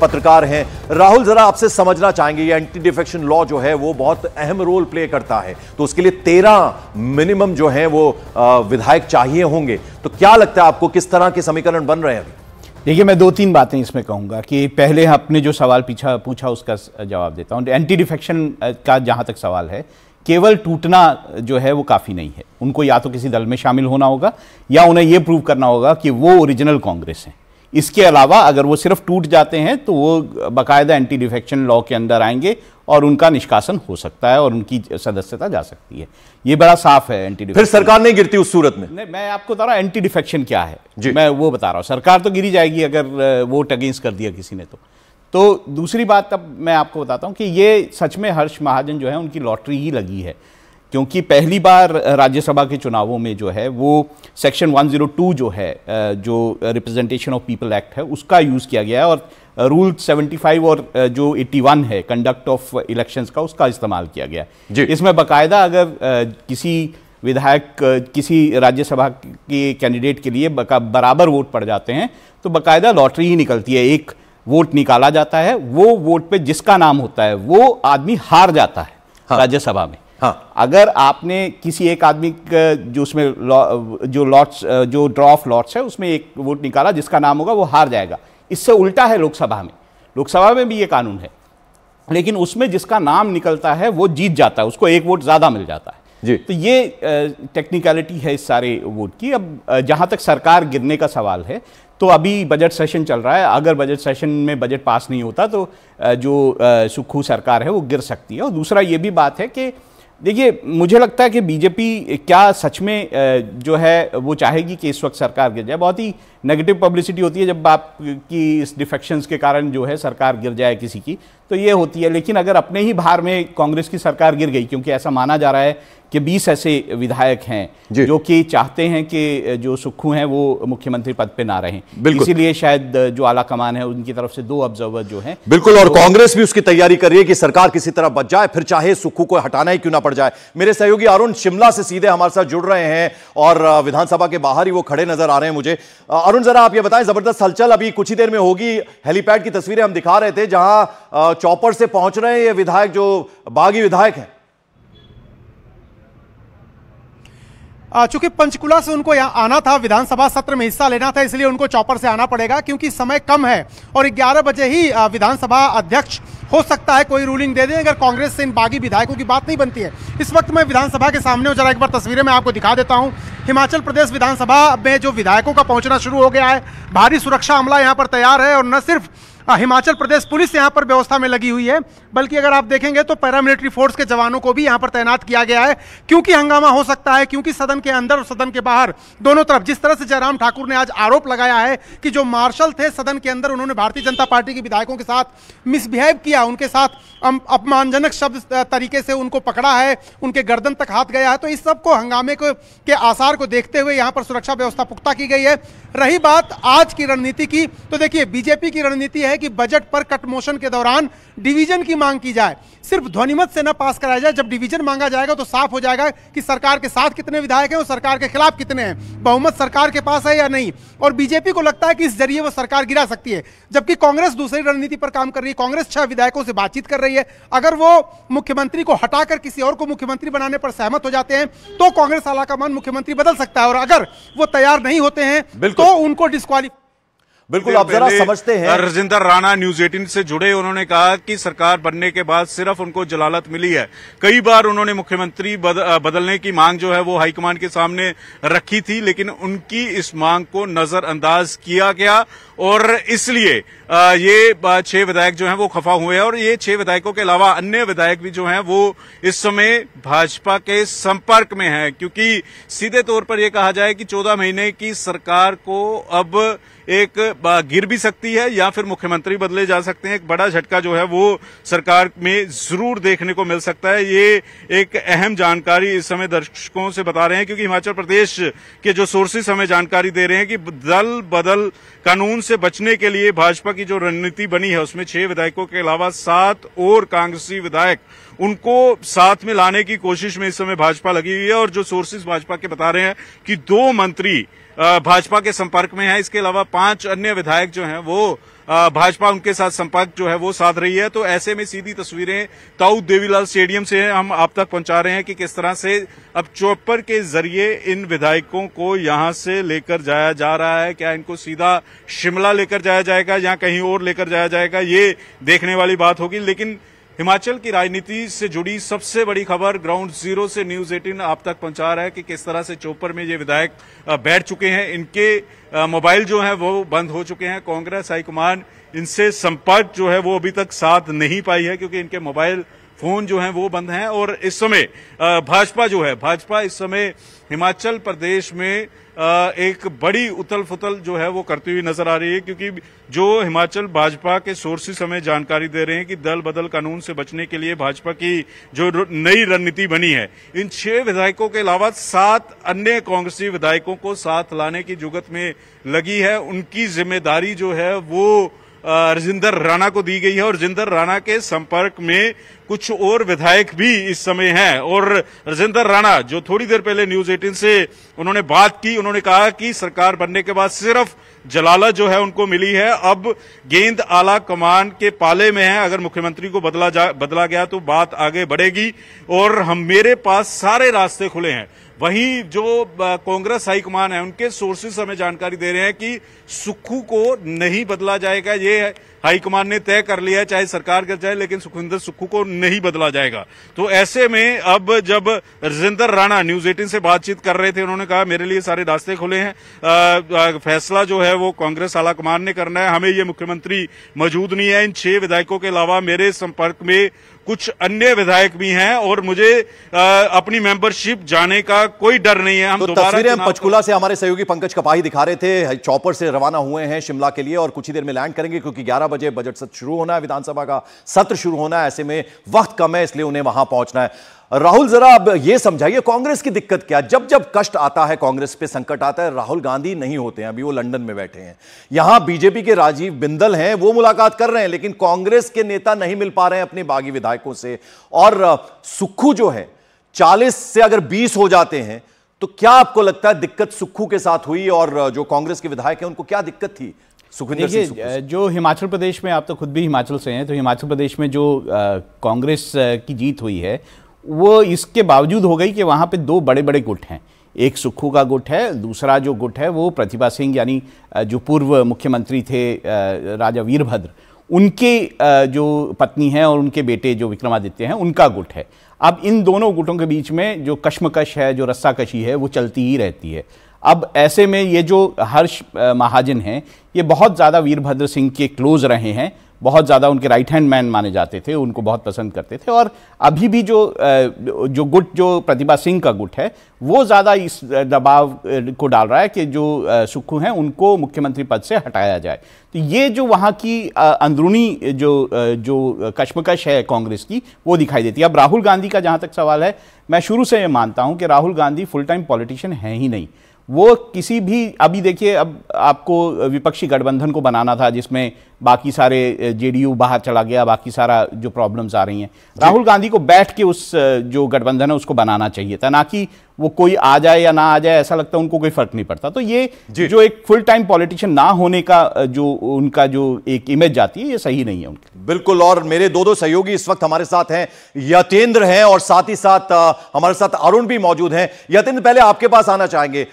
पत्रकार हैं राहुल जरा आपसे समझना चाहेंगे ये एंटी डिफेक्शन लॉ जो है वो बहुत अहम रोल प्ले करता है तो उसके लिए तेरह मिनिमम जो है वो विधायक चाहिए होंगे तो क्या लगता है आपको किस तरह के समीकरण बन रहे हैं अभी देखिए मैं दो तीन बातें इसमें कहूंगा कि पहले आपने जो सवाल पीछा पूछा उसका जवाब देता हूँ एंटी डिफेक्शन का जहां तक सवाल है केवल टूटना जो है वो काफ़ी नहीं है उनको या तो किसी दल में शामिल होना होगा या उन्हें यह प्रूव करना होगा कि वो ओरिजिनल कांग्रेस हैं इसके अलावा अगर वो सिर्फ टूट जाते हैं तो वो बाकायदा एंटी डिफेक्शन लॉ के अंदर आएंगे और उनका निष्कासन हो सकता है और उनकी सदस्यता जा सकती है ये बड़ा साफ है एंटी फिर सरकार नहीं गिरती उस सूरत में नहीं मैं आपको बता रहा हूँ एंटी डिफेक्शन क्या है मैं वो बता रहा हूँ सरकार तो गिरी जाएगी अगर वोट अगेंस्ट कर दिया किसी ने तो तो दूसरी बात अब मैं आपको बताता हूँ कि ये सच में हर्ष महाजन जो है उनकी लॉटरी ही लगी है क्योंकि पहली बार राज्यसभा के चुनावों में जो है वो सेक्शन 102 जो है जो रिप्रेजेंटेशन ऑफ पीपल एक्ट है उसका यूज़ किया गया है और रूल 75 और जो 81 है कंडक्ट ऑफ इलेक्शंस का उसका इस्तेमाल किया गया जी इसमें बकायदा अगर किसी विधायक किसी राज्यसभा के कैंडिडेट के लिए बराबर वोट पड़ जाते हैं तो बाकायदा लॉटरी ही निकलती है एक वोट निकाला जाता है वो वोट पे जिसका नाम होता है वो आदमी हार जाता है हाँ। राज्यसभा में हाँ अगर आपने किसी एक आदमी जो उसमें लौ, जो लॉट्स जो ड्रॉफ लॉट्स है उसमें एक वोट निकाला जिसका नाम होगा वो हार जाएगा इससे उल्टा है लोकसभा में लोकसभा में भी ये कानून है लेकिन उसमें जिसका नाम निकलता है वो जीत जाता है उसको एक वोट ज़्यादा मिल जाता है जी तो ये टेक्निकलिटी है इस सारे वोट की अब जहाँ तक सरकार गिरने का सवाल है तो अभी बजट सेशन चल रहा है अगर बजट सेशन में बजट पास नहीं होता तो जो सुखू सरकार है वो गिर सकती है और दूसरा ये भी बात है कि देखिए मुझे लगता है कि बीजेपी क्या सच में जो है वो चाहेगी कि इस वक्त सरकार गिर जाए बहुत ही नेगेटिव पब्लिसिटी होती है जब आपकी इस डिफेक्शंस के कारण जो है सरकार गिर जाए किसी की तो ये होती है लेकिन अगर अपने ही भार में कांग्रेस की सरकार गिर गई क्योंकि ऐसा माना जा रहा है कि 20 ऐसे विधायक हैं जो कि चाहते हैं कि जो सुखू हैं वो मुख्यमंत्री पद पे ना रहें इसीलिए शायद जो आला कमान है उनकी तरफ से दो ऑब्जर्वर जो हैं बिल्कुल और तो कांग्रेस भी उसकी तैयारी कर रही है कि सरकार किसी तरह बच जाए फिर चाहे सुखू को हटाना ही क्यों ना पड़ जाए मेरे सहयोगी अरुण शिमला से सीधे हमारे साथ जुड़ रहे हैं और विधानसभा के बाहर ही वो खड़े नजर आ रहे हैं मुझे अरुण जरा आप ये बताएं जबरदस्त हलचल अभी कुछ ही देर में होगी हेलीपैड की तस्वीरें हम दिखा रहे थे जहां चौपर से पहुंच रहे हैं ये विधायक जो बागी विधायक हैं चूंकि पंचकुला से उनको यहाँ आना था विधानसभा सत्र में हिस्सा लेना था इसलिए उनको चौपर से आना पड़ेगा क्योंकि समय कम है और 11 बजे ही विधानसभा अध्यक्ष हो सकता है कोई रूलिंग दे दें अगर कांग्रेस से इन बागी विधायकों की बात नहीं बनती है इस वक्त मैं विधानसभा के सामने जरा एक बार तस्वीरें मैं आपको दिखा देता हूँ हिमाचल प्रदेश विधानसभा में जो विधायकों का पहुँचना शुरू हो गया है भारी सुरक्षा अमला यहाँ पर तैयार है और न सिर्फ हाँ, हिमाचल प्रदेश पुलिस यहाँ पर व्यवस्था में लगी हुई है बल्कि अगर आप देखेंगे तो पैरामिलिट्री फोर्स के जवानों को भी यहाँ पर तैनात किया गया है क्योंकि हंगामा हो सकता है क्योंकि सदन के अंदर और सदन के बाहर दोनों तरफ जिस तरह से जयराम ठाकुर ने आज आरोप लगाया है कि जो मार्शल थे सदन के अंदर उन्होंने भारतीय जनता पार्टी के विधायकों के साथ मिसबिहेव किया उनके साथ अपमानजनक शब्द तरीके से उनको पकड़ा है उनके गर्दन तक हाथ गया है तो इस सब को हंगामे को के आसार को देखते हुए यहाँ पर सुरक्षा व्यवस्था पुख्ता की गई है रही बात आज की रणनीति की तो देखिए बीजेपी की रणनीति है है कि बजट पर कट मोशन के दौरान डिवीजन की मांग की जाए सिर्फ ध्वनिमत से न पास कराया जाए जब डिवीजन मांगा जाएगा तो साफ हो जाएगा कि सरकार के साथ कितने विधायक हैं और सरकार के खिलाफ कितने हैं बहुमत सरकार के पास है या नहीं और बीजेपी को लगता है कि इस जरिए वो सरकार गिरा सकती है जबकि कांग्रेस दूसरी रणनीति पर काम कर रही है कांग्रेस छह विधायकों से बातचीत कर रही है अगर वो मुख्यमंत्री को हटाकर किसी और को मुख्यमंत्री बनाने पर सहमत हो जाते हैं तो कांग्रेस आला मुख्यमंत्री बदल सकता है और अगर वो तैयार नहीं होते हैं तो उनको डिस्कालीफाई बिल्कुल आप जरा समझते हैं राजिंदर राणा न्यूज 18 से जुड़े उन्होंने कहा कि सरकार बनने के बाद सिर्फ उनको जलालत मिली है कई बार उन्होंने मुख्यमंत्री बद, बदलने की मांग जो है वो हाईकमान के सामने रखी थी लेकिन उनकी इस मांग को नजरअंदाज किया गया और इसलिए ये छह विधायक जो हैं वो खफा हुए हैं और ये छह विधायकों के अलावा अन्य विधायक भी जो हैं वो इस समय भाजपा के संपर्क में हैं क्योंकि सीधे तौर पर यह कहा जाए कि चौदह महीने की सरकार को अब एक गिर भी सकती है या फिर मुख्यमंत्री बदले जा सकते हैं एक बड़ा झटका जो है वो सरकार में जरूर देखने को मिल सकता है ये एक अहम जानकारी इस समय दर्शकों से बता रहे हैं क्योंकि हिमाचल प्रदेश के जो सोर्सेस हमें जानकारी दे रहे हैं कि दल बदल कानून से बचने के लिए भाजपा की जो रणनीति बनी है उसमें छह विधायकों के अलावा सात और कांग्रेसी विधायक उनको साथ में लाने की कोशिश में इस समय भाजपा लगी हुई है और जो सोर्सेज भाजपा के बता रहे हैं कि दो मंत्री भाजपा के संपर्क में है इसके अलावा पांच अन्य विधायक जो हैं वो भाजपा उनके साथ संपर्क जो है वो साध रही है तो ऐसे में सीधी तस्वीरें ताऊ देवीलाल स्टेडियम से हम आप तक पहुंचा रहे हैं कि किस तरह से अब चौपर के जरिए इन विधायकों को यहां से लेकर जाया जा रहा है क्या इनको सीधा शिमला लेकर जाया जाएगा या कहीं और लेकर जाया जाएगा ये देखने वाली बात होगी लेकिन हिमाचल की राजनीति से जुड़ी सबसे बड़ी खबर ग्राउंड जीरो से न्यूज 18 आप तक पहुंचा रहा है कि किस तरह से चोपर में ये विधायक बैठ चुके हैं इनके मोबाइल जो है वो बंद हो चुके हैं कांग्रेस हाईकमान इनसे संपर्क जो है वो अभी तक साथ नहीं पाई है क्योंकि इनके मोबाइल फोन जो हैं वो बंद हैं और इस समय भाजपा जो है भाजपा इस समय हिमाचल प्रदेश में एक बड़ी उथल फुथल जो है वो करती हुई नजर आ रही है क्योंकि जो हिमाचल भाजपा के सोर्सेस हमें जानकारी दे रहे हैं कि दल बदल कानून से बचने के लिए भाजपा की जो नई रणनीति बनी है इन छह विधायकों के अलावा सात अन्य कांग्रेसी विधायकों को साथ लाने की जुगत में लगी है उनकी जिम्मेदारी जो है वो रजिंदर राणा को दी गई है और रजिंदर राणा के संपर्क में कुछ और विधायक भी इस समय हैं और रजिंदर राणा जो थोड़ी देर पहले न्यूज 18 से उन्होंने बात की उन्होंने कहा कि सरकार बनने के बाद सिर्फ जलाला जो है उनको मिली है अब गेंद आला कमान के पाले में है अगर मुख्यमंत्री को बदला जा बदला गया तो बात आगे बढ़ेगी और हम मेरे पास सारे रास्ते खुले हैं वहीं जो कांग्रेस हाईकमान है उनके सोर्सेस हमें जानकारी दे रहे हैं कि सुखू को नहीं बदला जाएगा ये हाईकमान ने तय कर लिया है चाहे सरकार कर चाहे लेकिन सुखविंदर सुक्खू को नहीं बदला जाएगा तो ऐसे में अब जब राजेंद्र राणा न्यूज एटीन से बातचीत कर रहे थे उन्होंने कहा मेरे लिए सारे रास्ते खुले हैं फैसला जो है वो कांग्रेस कमान ने करना है हमें ये मुख्यमंत्री मौजूद नहीं है इन छह विधायकों के अलावा मेरे संपर्क में कुछ अन्य विधायक भी हैं और मुझे आ, अपनी मेंबरशिप जाने का कोई डर नहीं है हम तो तस्वीरें हम पचकुला से हमारे सहयोगी पंकज कपाही दिखा रहे थे चौपर से रवाना हुए हैं शिमला के लिए और कुछ ही देर में लैंड करेंगे क्योंकि 11 बजे बजट सत्र शुरू होना है विधानसभा का सत्र शुरू होना है ऐसे में वक्त कम है इसलिए उन्हें वहां पहुंचना है राहुल जरा अब ये समझाइए कांग्रेस की दिक्कत क्या जब जब कष्ट आता है कांग्रेस पे संकट आता है राहुल गांधी नहीं होते हैं अभी वो लंदन में बैठे हैं यहां बीजेपी के राजीव बिंदल हैं वो मुलाकात कर रहे हैं लेकिन कांग्रेस के नेता नहीं मिल पा रहे हैं अपने बागी विधायकों से और सुक्खू जो है चालीस से अगर बीस हो जाते हैं तो क्या आपको लगता है दिक्कत सुक्खू के साथ हुई और जो कांग्रेस के विधायक है उनको क्या दिक्कत थी देखिए जो हिमाचल प्रदेश में आप तो खुद भी हिमाचल से हैं तो हिमाचल प्रदेश में जो कांग्रेस की जीत हुई है वो इसके बावजूद हो गई कि वहाँ पे दो बड़े बड़े गुट हैं एक सुक्खू का गुट है दूसरा जो गुट है वो प्रतिभा सिंह यानी जो पूर्व मुख्यमंत्री थे राजा वीरभद्र उनके जो पत्नी हैं और उनके बेटे जो विक्रमादित्य हैं उनका गुट है अब इन दोनों गुटों के बीच में जो कश्मकश है जो रस्साकशी है वो चलती ही रहती है अब ऐसे में ये जो हर्ष महाजन हैं ये बहुत ज़्यादा वीरभद्र सिंह के क्लोज रहे हैं बहुत ज़्यादा उनके राइट हैंड मैन माने जाते थे उनको बहुत पसंद करते थे और अभी भी जो जो गुट जो प्रतिभा सिंह का गुट है वो ज़्यादा इस दबाव को डाल रहा है कि जो सुक्खू हैं उनको मुख्यमंत्री पद से हटाया जाए तो ये जो वहाँ की अंदरूनी जो जो कश्मकश है कांग्रेस की वो दिखाई देती है अब राहुल गांधी का जहाँ तक सवाल है मैं शुरू से ये मानता हूँ कि Rahul Gandhi full time politician है ही नहीं वो किसी भी अभी देखिए अब आपको विपक्षी गठबंधन को बनाना था जिसमें बाकी सारे जेडीयू बाहर चला गया बाकी सारा जो प्रॉब्लम्स आ रही हैं राहुल गांधी को बैठ के उस जो गठबंधन है उसको बनाना चाहिए था ना कि वो कोई आ जाए या ना आ जाए ऐसा लगता है उनको कोई फर्क नहीं पड़ता तो ये जो एक फुल टाइम पॉलिटिशियन ना होने का जो उनका जो एक इमेज जाती है ये सही नहीं है उनकी बिल्कुल और मेरे दो दो सहयोगी इस वक्त हमारे साथ हैं यतेंद्र हैं और साथ ही साथ हमारे साथ अरुण भी मौजूद हैं यतेंद्र पहले आपके पास आना चाहेंगे